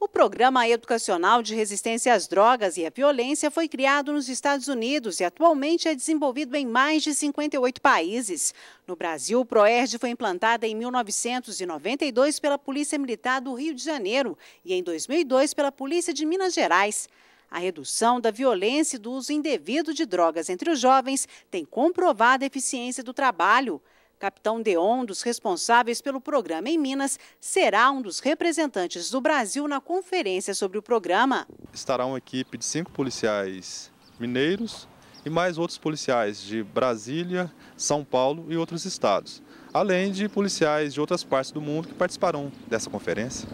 O Programa Educacional de Resistência às Drogas e à Violência foi criado nos Estados Unidos e atualmente é desenvolvido em mais de 58 países. No Brasil, o PROERD foi implantado em 1992 pela Polícia Militar do Rio de Janeiro e em 2002 pela Polícia de Minas Gerais. A redução da violência e do uso indevido de drogas entre os jovens tem comprovado a eficiência do trabalho. Capitão Deon, dos responsáveis pelo programa em Minas, será um dos representantes do Brasil na conferência sobre o programa. Estará uma equipe de cinco policiais mineiros e mais outros policiais de Brasília, São Paulo e outros estados, além de policiais de outras partes do mundo que participarão dessa conferência.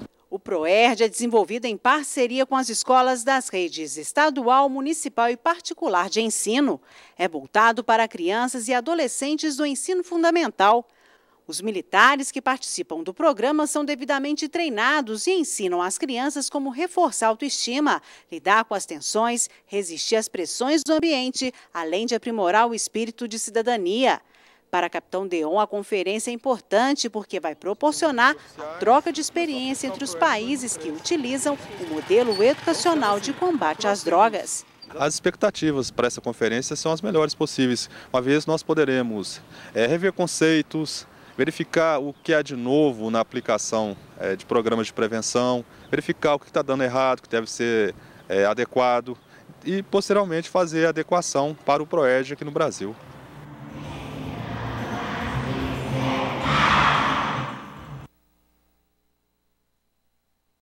PROERD é desenvolvido em parceria com as escolas das redes estadual, municipal e particular de ensino. É voltado para crianças e adolescentes do ensino fundamental. Os militares que participam do programa são devidamente treinados e ensinam às crianças como reforçar a autoestima, lidar com as tensões, resistir às pressões do ambiente, além de aprimorar o espírito de cidadania. Para a capitão Deon, a conferência é importante porque vai proporcionar a troca de experiência entre os países que utilizam o modelo educacional de combate às drogas. As expectativas para essa conferência são as melhores possíveis, uma vez nós poderemos é, rever conceitos, verificar o que há de novo na aplicação é, de programas de prevenção, verificar o que está dando errado, o que deve ser é, adequado e, posteriormente, fazer adequação para o PROED aqui no Brasil.